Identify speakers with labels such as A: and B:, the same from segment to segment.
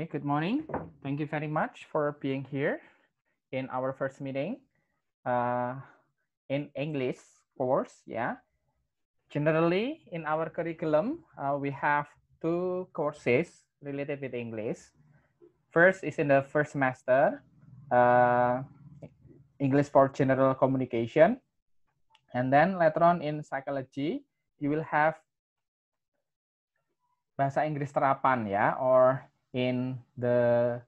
A: Okay, good morning.
B: Thank you very much for being here in our first meeting uh, in English course, yeah. Generally, in our curriculum, uh, we have two courses related with English. First is in the first semester, uh, English for General Communication. And then later on in psychology, you will have Bahasa Inggris Terapan, yeah, or in the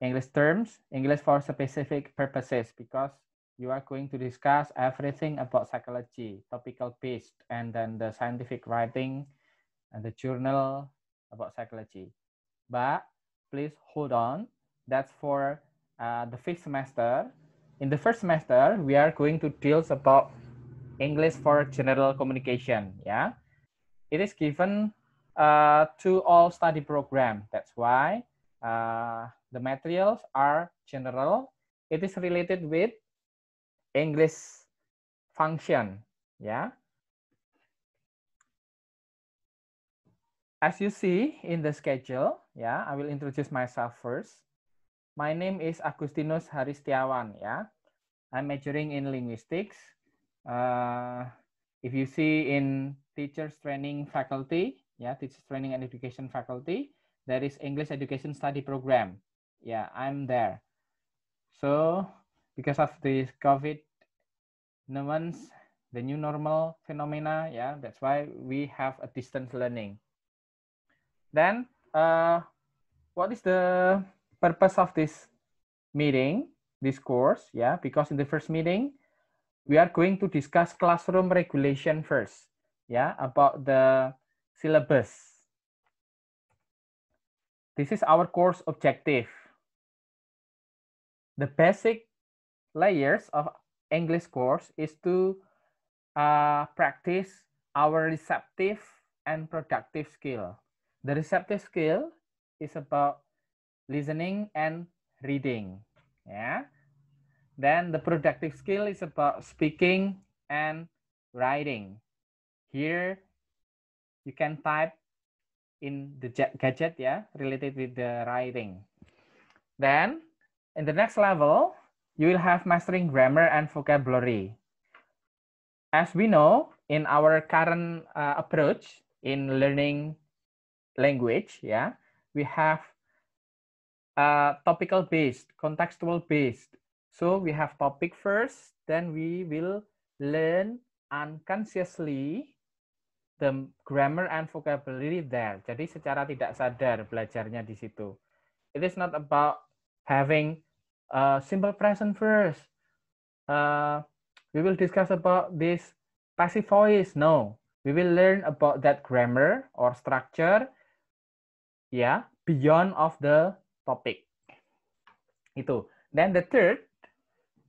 B: English terms, English for specific purposes, because you are going to discuss everything about psychology, topical based, and then the scientific writing and the journal about psychology. But please hold on. That's for uh, the fifth semester. In the first semester, we are going to deal about English for general communication. Yeah, it is given uh, to all study program. That's why uh,
C: the materials are general. It is related with English function. Yeah.
B: As you see in the schedule, yeah, I will introduce myself first. My name is Agustinus Haristiawan. Yeah, I'm majoring in linguistics. Uh, if you see in teachers training faculty, yeah, teacher training and education faculty. There is English education study program. Yeah, I'm there. So because of this COVID no one's the new normal phenomena, yeah, that's why we have a distance learning. Then uh, what is the purpose of this meeting, this course? Yeah, because in the first meeting, we are going to discuss classroom regulation first. Yeah, about the
C: syllabus. This is our course objective. The basic layers of English
B: course is to uh, practice our receptive and productive skill. The receptive skill is about listening and reading. Yeah. Then the productive skill is about speaking and writing. Here, you can type in the gadget, yeah, related with the writing. Then in the next level, you will have mastering grammar and vocabulary. As we know, in our current uh, approach in learning language, yeah, we have uh, topical based, contextual based. So we have topic first, then we will learn unconsciously the grammar and vocabulary there. Jadi secara tidak sadar belajarnya di situ. It is not about having a simple present first. Uh, we will discuss about this passive voice. No, we will learn about that grammar or structure. Yeah, beyond of the topic. Itu. Then the third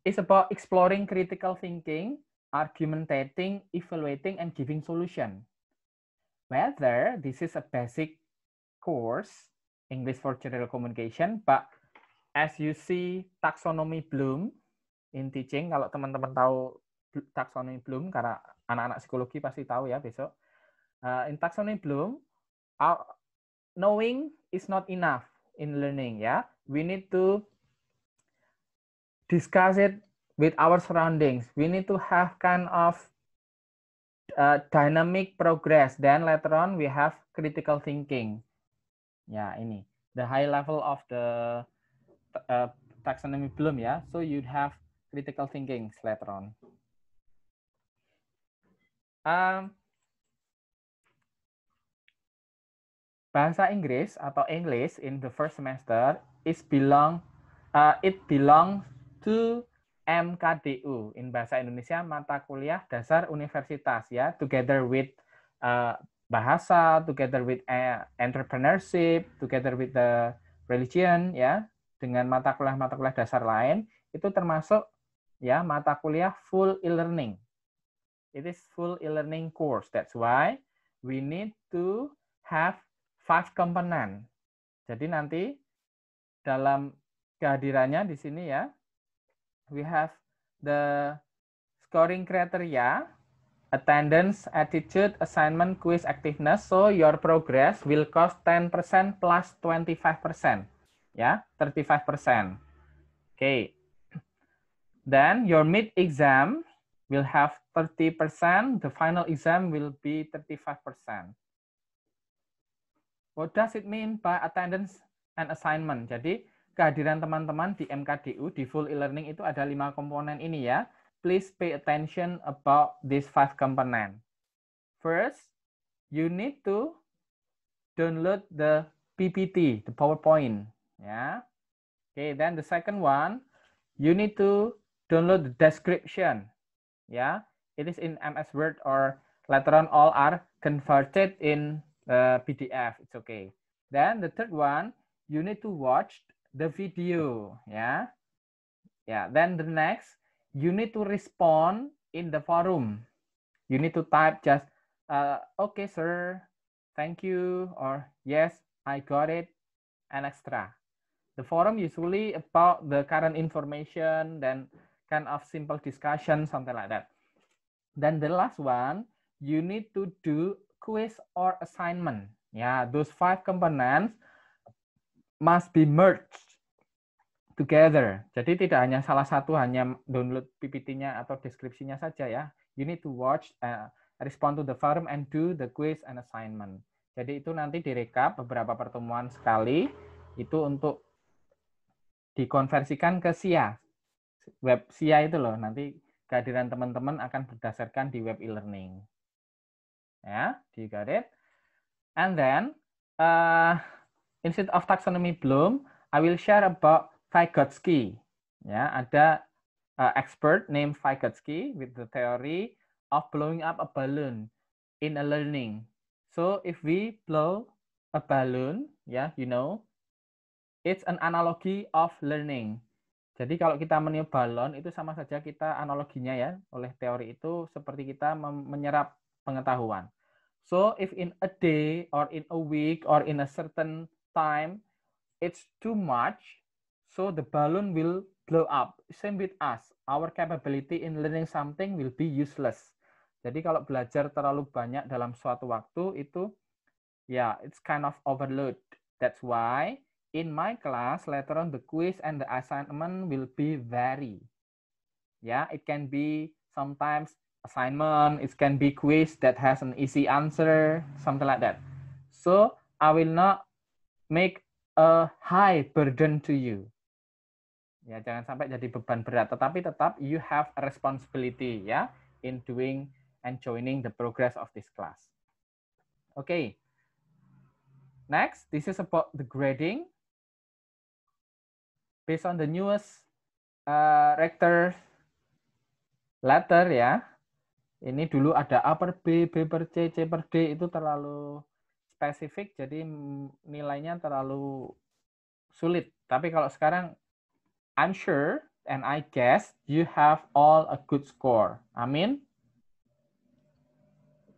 B: is about exploring critical thinking, argumentating, evaluating, and giving solution whether this is a basic course, English for General Communication, but as you see taxonomy Bloom in teaching, kalau teman-teman tahu taxonomy Bloom, karena anak-anak psikologi pasti tahu ya besok, uh, in taxonomy Bloom, our knowing is not enough in learning ya. We need to discuss it with our surroundings. We need to have kind of uh, dynamic progress. Then later on we have critical thinking. Ya, ini. The high level of the uh, taxonomy belum ya. So you'd have critical thinking later on. Um, bahasa Inggris atau English in the first semester is belong uh, it belongs to MKDU in bahasa Indonesia mata kuliah dasar universitas ya together with uh, bahasa together with eh, entrepreneurship together with the religion ya dengan mata kuliah mata kuliah dasar lain itu termasuk ya mata kuliah full e-learning it is full e-learning course that's why we need to have five component jadi nanti dalam kehadirannya di sini ya we have the scoring criteria, attendance, attitude, assignment, quiz, activeness. So your progress will cost 10% plus 25%. Ya, 35%. Okay. Then your mid-exam will have 30%. The final exam will be 35%. What does it mean by attendance and assignment? Jadi, kehadiran teman-teman di MKDU di full e-learning itu ada lima komponen ini ya. Please pay attention about this five component. First, you need to download the PPT, the PowerPoint. Ya. Okay, then the second one, you need to download the description. Ya, it is in MS Word or later on all are converted in uh, PDF. It's okay. Then the third one, you need to watch the video ya yeah. yeah then the next you need to respond in the forum you need to type just uh, okay sir thank you or yes i got it and extra the forum usually about the current information then kind of simple discussion something like that then the last one you need to do quiz or assignment yeah those five components must be merged together. Jadi tidak hanya salah satu hanya download PPT-nya atau deskripsinya saja ya. You need to watch, uh, respond to the forum and do the quiz and assignment. Jadi itu nanti direkap beberapa pertemuan sekali itu untuk dikonversikan ke SIA. Web SIA itu loh nanti kehadiran teman-teman akan berdasarkan di web e-learning. Ya, do you got it? And then uh, Instead of taxonomy bloom, I will share about Vygotsky. Ya, ada uh, expert named Vygotsky with the theory of blowing up a balloon in a learning. So if we blow a balloon, ya, yeah, you know, it's an analogy of learning. Jadi kalau kita meniup balon itu sama saja kita analoginya ya oleh teori itu seperti kita menyerap pengetahuan. So if in a day or in a week or in a certain time it's too much, so the balloon will blow up. Same with us. Our capability in learning something will be useless. Jadi kalau belajar terlalu banyak dalam suatu waktu itu ya yeah, it's kind of overload. That's why in my class later on the quiz and the assignment will be vary. Yeah, it can be sometimes assignment, it can be quiz that has an easy answer, something like that. So I will not make a high burden to you. Ya, jangan sampai jadi beban berat, tetapi tetap you have a responsibility ya in doing and joining the progress of this class. Okay. Next, this is about the grading. Based on the newest uh, rector letter ya. Ini dulu ada A per B, B per C, C per D itu terlalu spesifik jadi nilainya terlalu sulit. Tapi kalau sekarang I'm sure and I guess you have all a good score. Amin.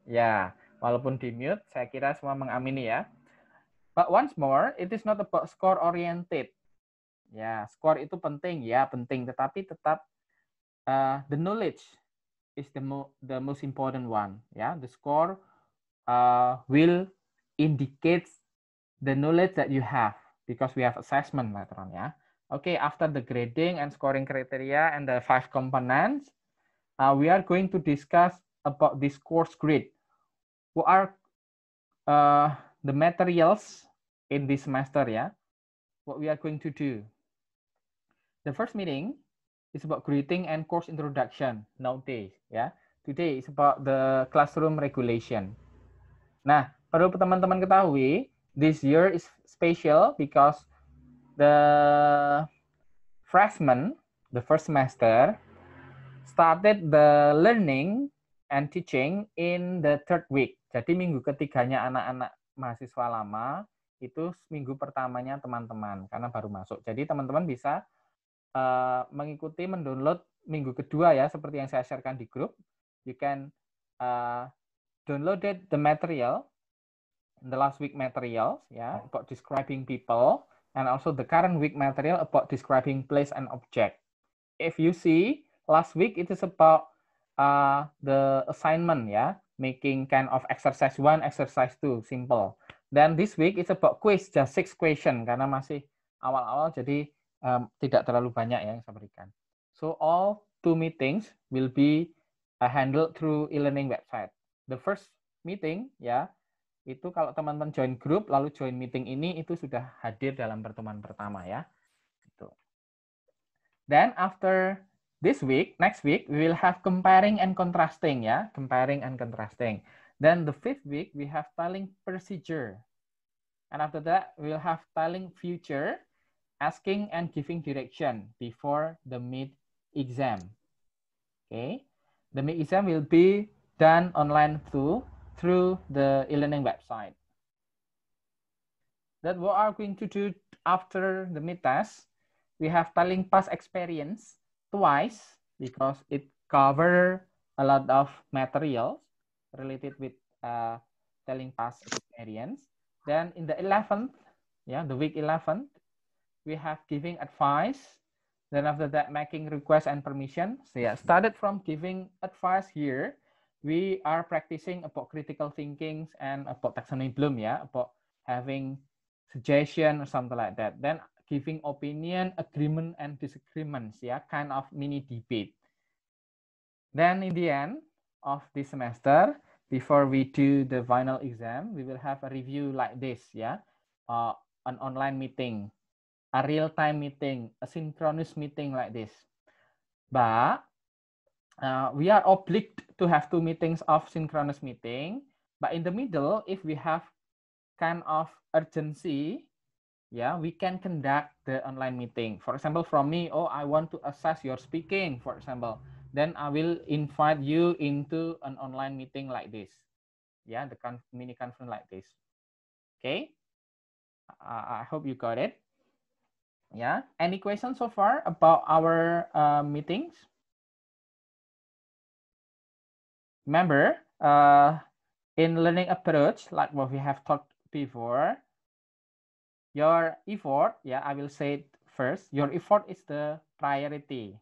B: Ya, walaupun di mute, saya kira semua mengamini ya. But once more, it is not about score oriented. Ya, score itu penting, ya penting. Tetapi tetap uh, the knowledge is the, mo the most important one. Ya, the score uh, will indicates the knowledge that you have because we have assessment later on ya. Okay, after the grading and scoring criteria and the five components, uh, we are going to discuss about this course grid. What are uh, the materials in this semester ya? What we are going to do. The first meeting is about greeting and course introduction nowadays yeah, Today is about the classroom regulation. Nah, perlu teman-teman ketahui, this year is special because the freshman, the first semester, started the learning and teaching in the third week. Jadi minggu ketiganya anak-anak mahasiswa lama itu minggu pertamanya teman-teman karena baru masuk. Jadi teman-teman bisa uh, mengikuti mendownload minggu kedua ya seperti yang saya sharekan di grup. You can uh, eh, download the material the last week materials, yeah, hmm. about describing people, and also the current week material about describing place and object. If you see, last week it is about uh, the assignment, yeah, making kind of exercise one, exercise two, simple. Then this week it's about quiz, just six question, karena masih awal-awal, jadi um, tidak terlalu banyak yang saya berikan. So all two meetings will be uh, handled through e-learning website. The first meeting, yeah, itu kalau teman-teman join grup lalu join meeting ini itu sudah hadir dalam pertemuan pertama ya. Itu. Then after this week, next week we will have comparing and contrasting ya, comparing and contrasting. Then the fifth week we have telling procedure. And after that we will have telling future, asking and giving direction before the mid exam. Okay. The mid exam will be done online through through the e-learning website. That we are going to do after the mid-test, we have telling past experience twice because it cover a lot of materials related with uh, telling past experience. Then in the 11th, yeah, the week 11th, we have giving advice. Then after that, making request and permission. So yeah, started from giving advice here we are practicing about critical thinking and about taxonomy bloom ya, about having suggestion or something like that. Then giving opinion, agreement and disagreements ya, kind of mini debate. Then in the end of this semester, before we do the final exam, we will have a review like this ya, uh, an online meeting, a real-time meeting, a synchronous meeting like this. But uh, we are obliged to have two meetings of synchronous meeting. But in the middle, if we have kind of urgency, yeah, we can conduct the online meeting. For example, from me, oh, I want to assess your speaking, for example. Then I will invite you into an online meeting like this. Yeah, the con mini conference like this.
C: Okay, uh, I hope you got it. Yeah, any questions so far about our uh, meetings? Remember, uh, in learning approach, like what we
B: have talked before, your effort, yeah, I will say it first, your effort is the priority.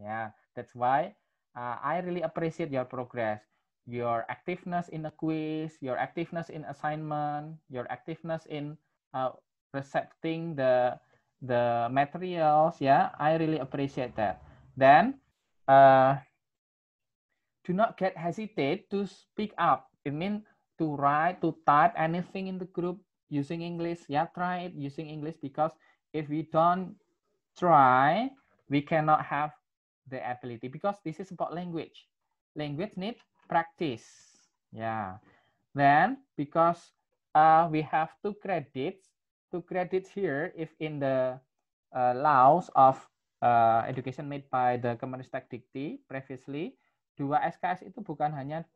B: Yeah, that's why uh, I really appreciate your progress, your activeness in a quiz, your activeness in assignment, your activeness in uh, recepting the the materials. Yeah, I really appreciate that. Then, uh, do not get hesitate to speak up. It means to write, to type anything in the group using English. Yeah, try it using English because if we don't try, we cannot have the ability because this is about language. Language need practice. Yeah. Then because uh, we have two credits, two credits here if in the uh, laws of uh, education made by the Kemenristek Dikti previously, dua SKS itu bukan hanya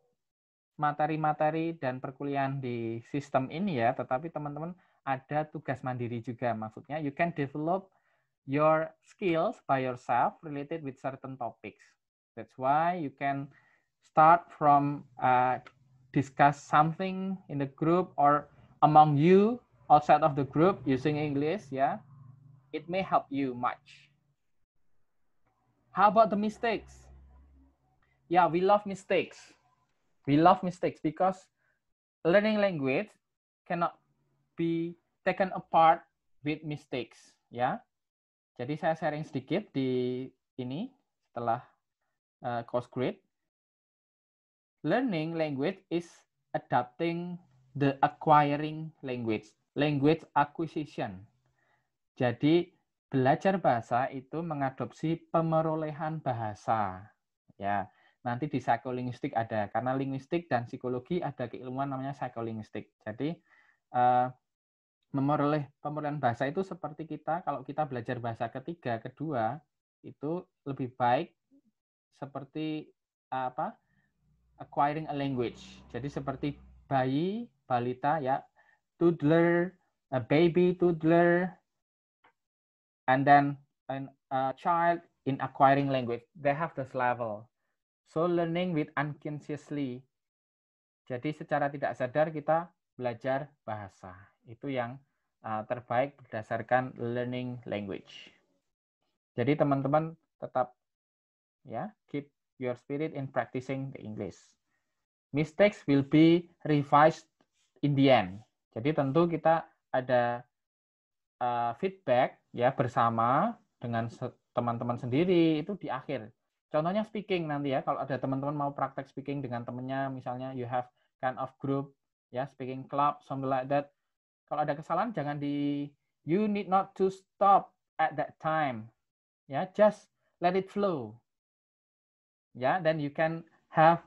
B: materi-materi dan perkuliahan di sistem ini ya, tetapi teman-teman ada tugas mandiri juga. Maksudnya you can develop your skills by yourself related with certain topics. That's why you can start from uh, discuss something in the group or among you outside of the group using English ya. Yeah. It may help you much. How about the mistakes? yeah, we love mistakes. We love mistakes because learning language cannot be taken apart with mistakes, ya. Jadi saya sharing sedikit di ini setelah uh, course grade. Learning language is adapting the acquiring language, language acquisition. Jadi belajar bahasa itu mengadopsi pemerolehan bahasa, ya nanti di psikolinguistik ada karena linguistik dan psikologi ada keilmuan namanya psikolinguistik. Jadi uh, memperoleh pemulihan bahasa itu seperti kita kalau kita belajar bahasa ketiga, kedua itu lebih baik seperti uh, apa? acquiring a language. Jadi seperti bayi, balita ya, toddler, a baby, toddler and then an, a child in acquiring language. They have this level. So learning with unconsciously. Jadi secara tidak sadar kita belajar bahasa. Itu yang uh, terbaik berdasarkan learning language. Jadi teman-teman tetap ya keep your spirit in practicing the English. Mistakes will be revised in the end. Jadi tentu kita ada uh, feedback ya bersama dengan teman-teman sendiri itu di akhir. Contohnya speaking nanti ya, kalau ada teman-teman mau praktek speaking dengan temennya, misalnya you have kind of group, ya speaking club, something like that. Kalau ada kesalahan jangan di you need not to stop at that time, ya yeah, just let it flow. Ya, yeah, then you can have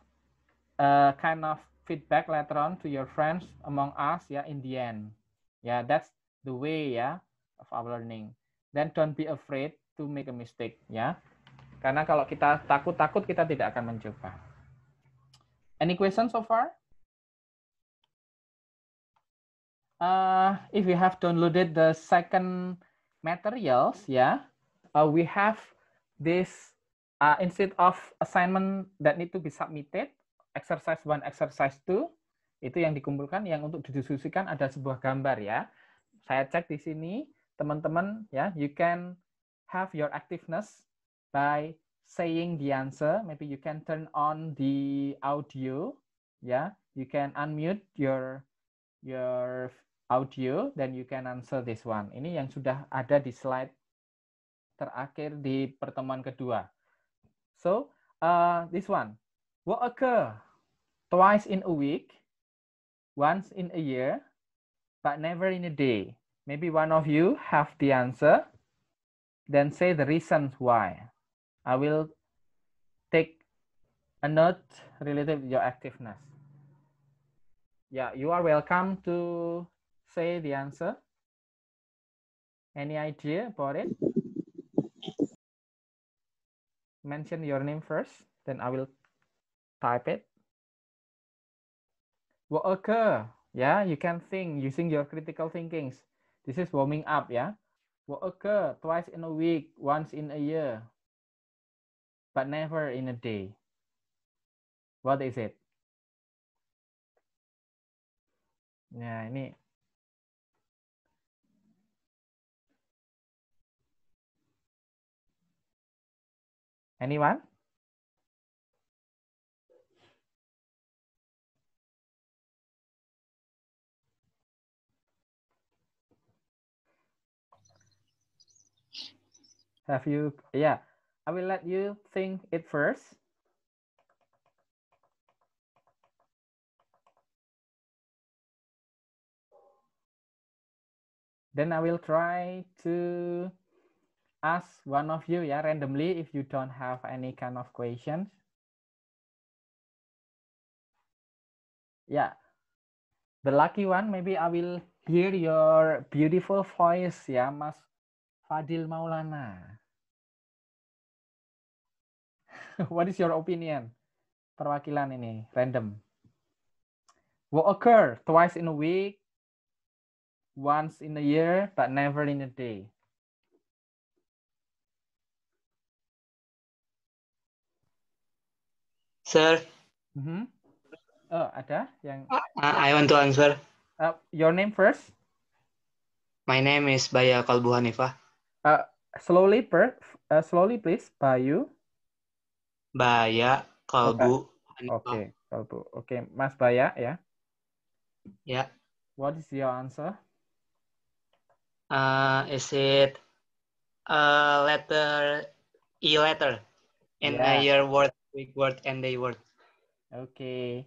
B: a kind of feedback later on to your friends among us, ya yeah, in the end. Ya, yeah, that's the way ya yeah, of our learning. Then don't be afraid to make a mistake, ya. Yeah. Karena kalau kita takut-takut, kita tidak akan mencoba. Any question so far? Uh, if you have downloaded the second materials, yeah, uh, we have this uh, instead of assignment that need to be submitted, exercise one, exercise two, itu yang dikumpulkan, yang untuk didiskusikan ada sebuah gambar ya. Saya cek di sini, teman-teman ya, you can have your activeness by saying the answer. Maybe you can turn on the audio. Yeah, you can unmute your your audio, then you can answer this one. Ini yang sudah ada di slide terakhir di pertemuan kedua. So, uh, this one. What occur twice in a week, once in a year, but never in a day? Maybe one of you have the answer, then say the reasons why. I will take a note related to your activeness. Yeah, you are welcome to say the answer. Any idea about it?
C: Mention your name first, then I will type it. What occur? Yeah, you
B: can think using your critical thinkings. This is warming up, yeah. What occur twice
C: in a week, once in a year, but never in a day. What is it?
A: Yeah, ini Anyone?
C: Have you? Yeah. I will let you think it first.
A: Then I will try to
C: ask one of you, yeah, randomly if you don't have any kind of questions. Yeah, the lucky one, maybe I will hear your beautiful voice, yeah, Mas Fadil Maulana.
B: What is your opinion? Perwakilan ini random. Will occur twice in a week,
C: once in a year, but never in a day.
A: Sir. Mm -hmm.
C: Oh, ada yang. Uh, I want to answer. Uh,
B: your name first. My name is Baya Kalbu Hanifah. Uh, slowly, per, uh, slowly please, Bayu.
C: Baya, kalbu. Oke, okay,
B: kalbu. Oke, okay. Mas Baya ya. Ya. Yeah. What is your answer? Uh, is it a uh, letter E letter in yeah. a year word, week word, and day word? Okay.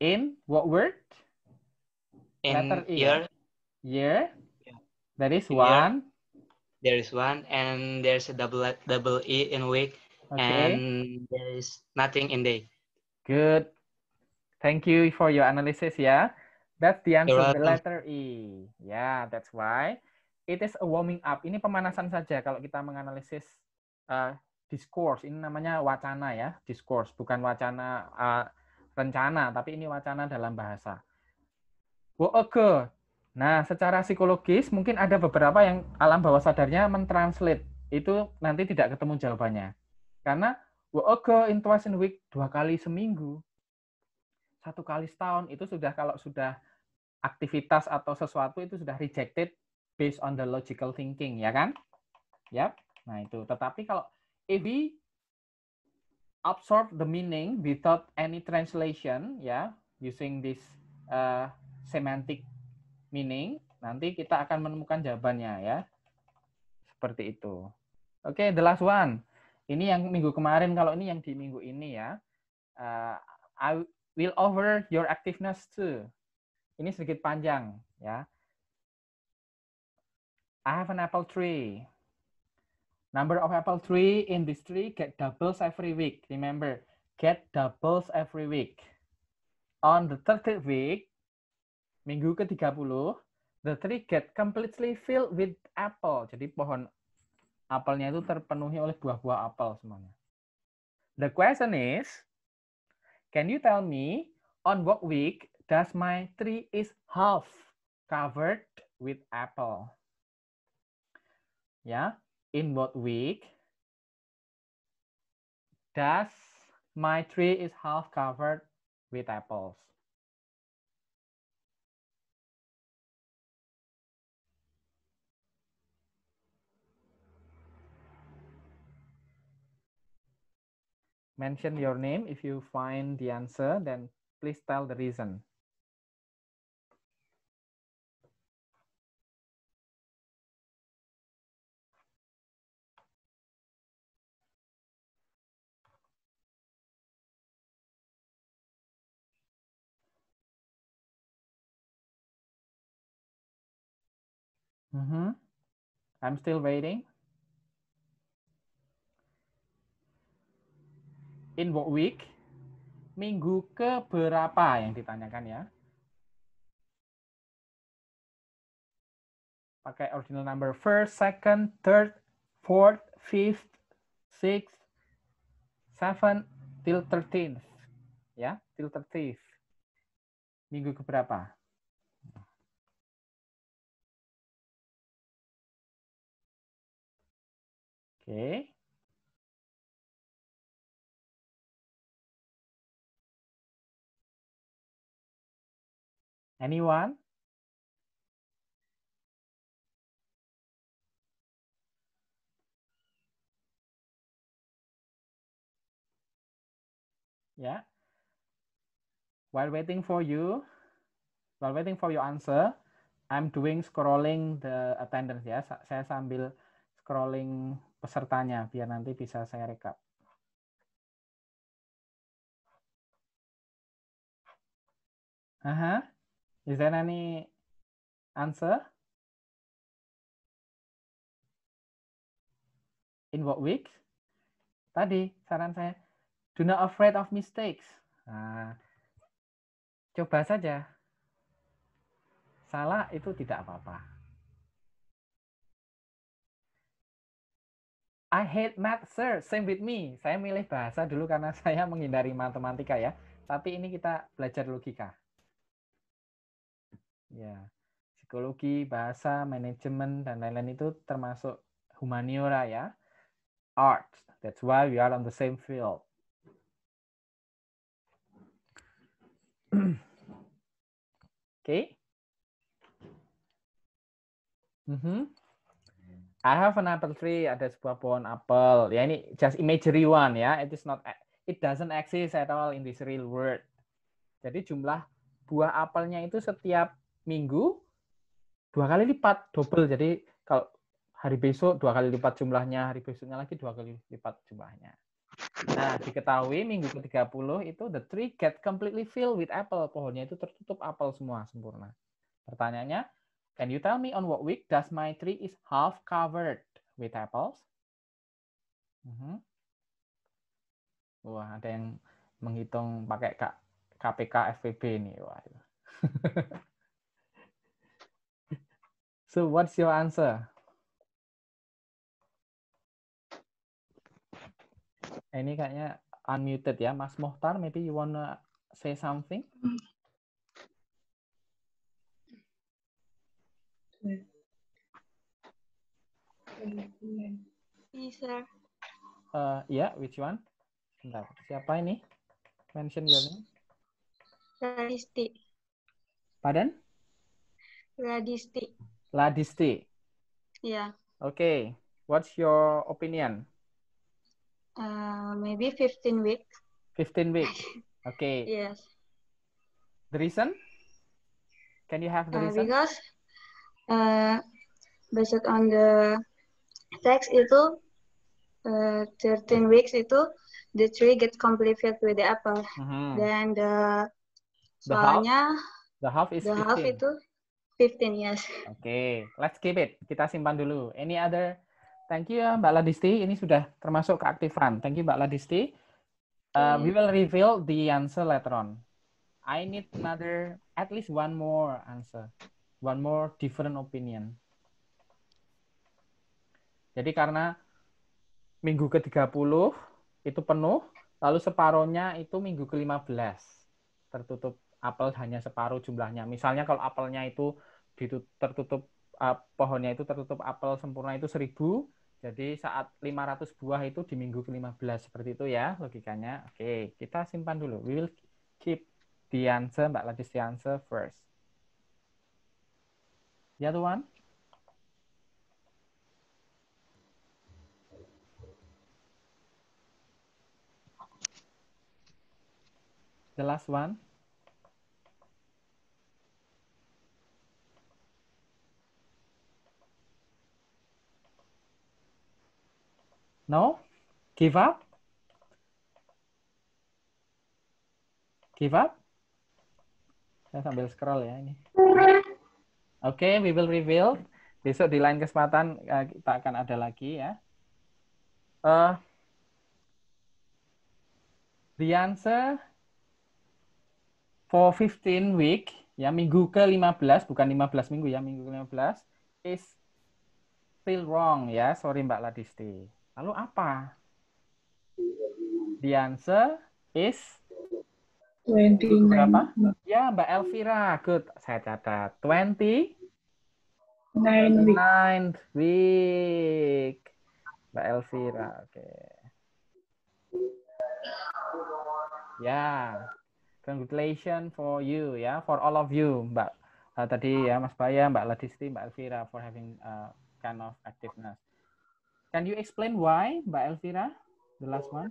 B: In what word?
A: In letter E. Year.
B: Year. Yeah. That is one. Year. There
C: is one, and there's a double double E in week, Okay. And there is nothing in there.
B: Good. Thank you for your analysis, yeah. That's the answer, the letter E. Yeah, that's why. It is a warming up. Ini pemanasan saja kalau kita menganalisis uh, discourse. Ini namanya wacana ya, discourse. Bukan wacana uh, rencana, tapi ini wacana dalam bahasa. Wo oke. Nah, secara psikologis mungkin ada beberapa yang alam bawah sadarnya mentranslate. Itu nanti tidak ketemu jawabannya. Karena WOG in twice a week dua kali seminggu, satu kali setahun itu sudah kalau sudah aktivitas atau sesuatu itu sudah rejected based on the logical thinking ya kan? yep. Nah itu. Tetapi kalau if we absorb the meaning without any translation ya using this uh, semantic meaning nanti kita akan menemukan jawabannya ya seperti itu oke okay, the last one ini yang minggu kemarin, kalau ini yang di minggu ini ya. Uh, I will over your activeness too. Ini sedikit panjang ya. I have an apple tree. Number of apple tree in this tree get doubles every week. Remember, get doubles every week. On the third week, minggu ke-30, the tree get completely filled with apple. Jadi pohon apelnya itu terpenuhi oleh buah-buah apel semuanya. The question is, can you tell me on what week does my tree is
C: half covered with apple? Ya, yeah. in what week does my tree is half covered with apples? mention your name. If you find the answer, then please tell the reason. Mm -hmm. I'm still waiting. In what week? Minggu ke berapa yang ditanyakan ya? Pakai ordinal number first, second, third, fourth, fifth, sixth, seventh, till
A: thirteenth. Ya, till thirteenth. Minggu ke berapa? Oke. Okay. Anyone?
C: Yeah. While waiting for you, while waiting
B: for your answer, I'm doing scrolling the attendance ya. Saya sambil
C: scrolling pesertanya biar nanti bisa saya rekap. Uh -huh. Is there any answer? In what week? Tadi saran saya, do not afraid of mistakes. Nah, coba saja. Salah itu tidak apa-apa. I hate math, sir. Same with me. Saya milih bahasa dulu karena saya
B: menghindari matematika ya. Tapi ini kita belajar logika ya psikologi, bahasa, manajemen dan lain-lain itu termasuk humaniora ya. Art. That's why we are on the same field.
C: Oke. Okay. Mm -hmm. I have an
B: apple tree. Ada sebuah pohon apel. Ya ini just imagery one ya. It is not. It doesn't exist at all in this real world. Jadi jumlah buah apelnya itu setiap minggu dua kali lipat double jadi kalau hari besok dua kali lipat jumlahnya hari besoknya lagi dua kali lipat jumlahnya nah diketahui minggu ke-30 itu the tree get completely filled with apple pohonnya itu tertutup apel semua sempurna pertanyaannya can you tell me on what week does my tree is half covered with apples uh mm-hmm. -huh. wah ada yang menghitung pakai K KPK FPB nih wah
C: So what's your answer? Ini kayaknya unmuted ya,
B: Mas Mohtar. Maybe you wanna say something? Yes, sir. Uh, yeah, which one? Bentar. Siapa ini? Mention your name.
A: Radisti. Pardon? Radisti.
B: Ladisti. Iya. Yeah. Oke. Okay. What's your opinion? Uh, maybe 15 weeks. 15 weeks. Okay. yes. The reason? Can you have the uh, reason? Because
A: uh, based on the
B: text itu uh, 13 weeks itu the tree get completed with the apple. Mm -hmm. Then the, soalnya the half, the half is the 15. half itu
A: 15 years.
B: Oke, okay. let's keep it. Kita simpan dulu. Any other? Thank you ya, Mbak Ladisti. Ini sudah termasuk keaktifan. Thank you Mbak Ladisti. Uh, we will reveal the answer later on. I need another, at least one more answer, one more different opinion. Jadi karena minggu ke-30 itu penuh, lalu separohnya itu minggu ke-15 tertutup apel hanya separuh jumlahnya. Misalnya kalau apelnya itu Gitu, tertutup uh, pohonnya itu tertutup apel sempurna itu seribu jadi saat 500 buah itu di minggu ke-15 seperti itu ya logikanya. Oke, kita simpan dulu. We will keep the answer, Mbak lagi the answer first. The other one? The last one? No? Give up? Give up? Saya sambil scroll ya ini. Oke, okay, we will reveal. Besok di lain kesempatan eh, kita akan ada lagi ya. Uh, the answer for 15 week ya minggu ke-15 bukan 15 minggu ya minggu ke-15 is still wrong ya. Sorry Mbak Ladisti. Lalu apa? The answer is
C: berapa?
B: Ya, Mbak Elvira. Good. Saya catat. 29 Nine week. week. Mbak Elvira, oke. Okay. Ya, yeah. congratulations for you ya, yeah. for all of you, Mbak. Uh, tadi ya Mas Baya, Mbak Ladisti, Mbak Elvira for having uh, kind of activeness.
A: Can you explain why, Mbak Elvira? The last one.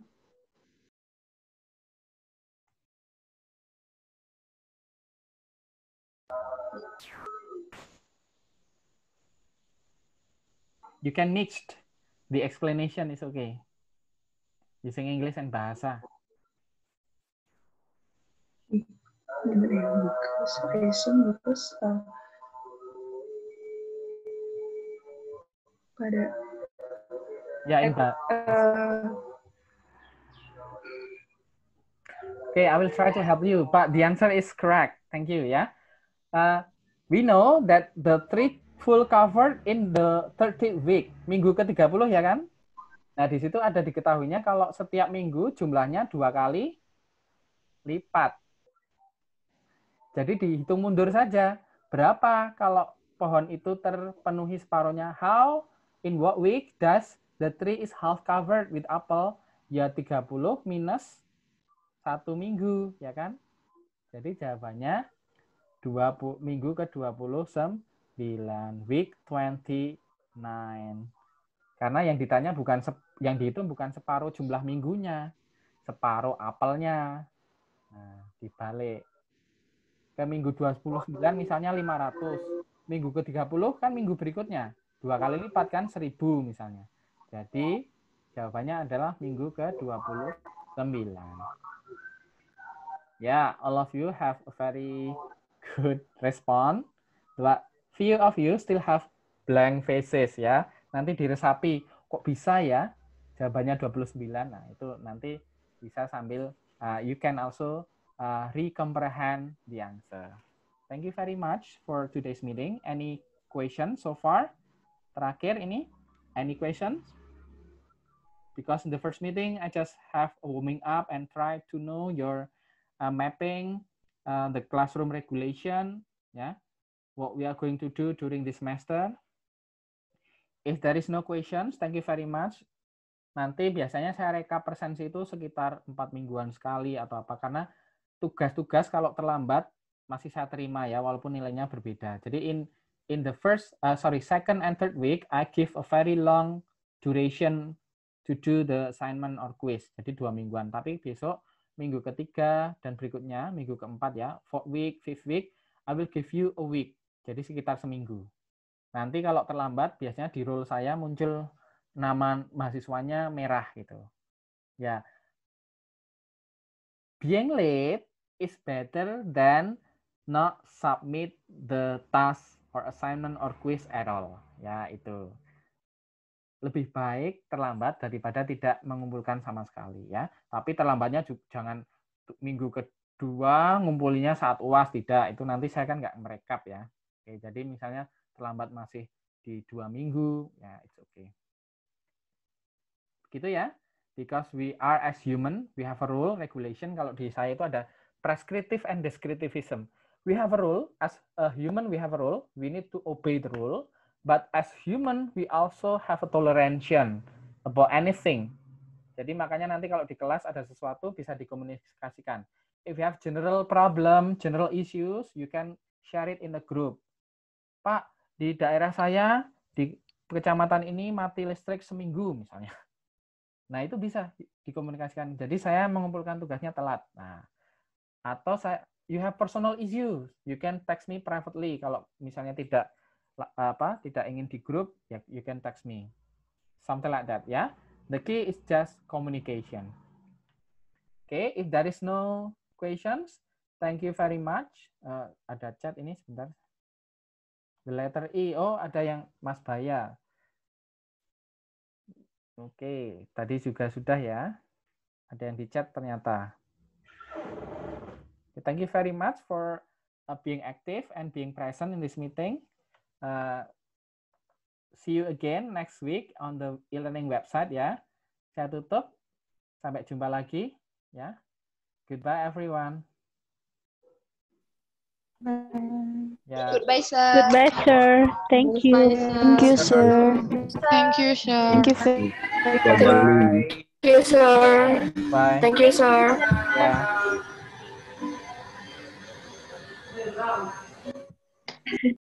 A: You can mix
B: the explanation is okay. Using English and bahasa.
C: Uh,
A: pada Ya, in Uh,
B: I will try to help you, but the answer is correct. Thank you. Yeah. Uh, we know that the three full covered in the 30th week, minggu ke-30 ya kan? Nah, di situ ada diketahuinya kalau setiap minggu jumlahnya dua kali lipat. Jadi dihitung mundur saja. Berapa kalau pohon itu terpenuhi separuhnya? How in what week does The tree is half covered with apple. Ya 30 minus satu minggu, ya kan? Jadi jawabannya 20, minggu ke-29, week 29. Karena yang ditanya bukan yang dihitung bukan separuh jumlah minggunya, separuh apelnya. Nah, dibalik. Ke minggu 29 misalnya 500. Minggu ke-30 kan minggu berikutnya. Dua kali lipat kan 1000 misalnya. Jadi jawabannya adalah minggu ke-29. Ya, all of you have a very good response. But few of you still have blank faces ya. Nanti diresapi, kok bisa ya? Jawabannya 29. Nah, itu nanti bisa sambil uh, you can also uh, recomprehend the answer. Thank you very much for today's meeting. Any question so far? Terakhir ini, any questions? because in the first meeting, I just have a warming up and try to know your uh, mapping, uh, the classroom regulation, yeah, what we are going to do during this semester. If there is no questions, thank you very much. Nanti biasanya saya rekap persensi itu sekitar empat mingguan sekali atau apa, karena tugas-tugas kalau terlambat masih saya terima ya, walaupun nilainya berbeda. Jadi in in the first, uh, sorry, second and third week, I give a very long duration to do the assignment or quiz. Jadi dua mingguan. Tapi besok minggu ketiga dan berikutnya minggu keempat ya, fourth week, fifth week, I will give you a week. Jadi sekitar seminggu. Nanti kalau terlambat biasanya di role saya muncul nama mahasiswanya merah gitu. Ya. Being late is better than not submit the task or assignment or quiz at all. Ya, itu lebih baik terlambat daripada tidak mengumpulkan sama sekali ya. Tapi terlambatnya juga jangan minggu kedua ngumpulinya saat UAS tidak, itu nanti saya kan nggak merekap ya. Oke, jadi misalnya terlambat masih di dua minggu, ya it's okay. Gitu ya. Because we are as human, we have a rule, regulation. Kalau di saya itu ada prescriptive and descriptivism. We have a rule, as a human we have a rule, we need to obey the rule But as human, we also have a tolerance about anything. Jadi makanya nanti kalau di kelas ada sesuatu bisa dikomunikasikan. If you have general problem, general issues, you can share it in the group. Pak, di daerah saya, di kecamatan ini mati listrik seminggu misalnya. Nah, itu bisa dikomunikasikan. Jadi saya mengumpulkan tugasnya telat. Nah, atau saya you have personal issues, you can text me privately kalau misalnya tidak apa tidak ingin di grup, ya you can text me. Something like that, ya. Yeah? The key is just communication. Okay, if there is no questions, thank you very much. Uh, ada chat ini sebentar. The letter E. Oh, ada yang Mas Baya. Oke, okay. tadi juga sudah ya. Ada yang di chat ternyata. Okay, thank you very much for uh, being active and being present in this meeting. Uh, see you again next week on the e-learning website ya. Saya tutup. Sampai jumpa lagi ya. Goodbye everyone.
A: Bye.
B: Yeah. Goodbye, sir. Goodbye,
A: sir. Thank Goodbye, you. Sir. Thank you, sir. Thank you, sir. Thank you, sir. Thank you, sir. Bye. Thank you, sir. Yeah.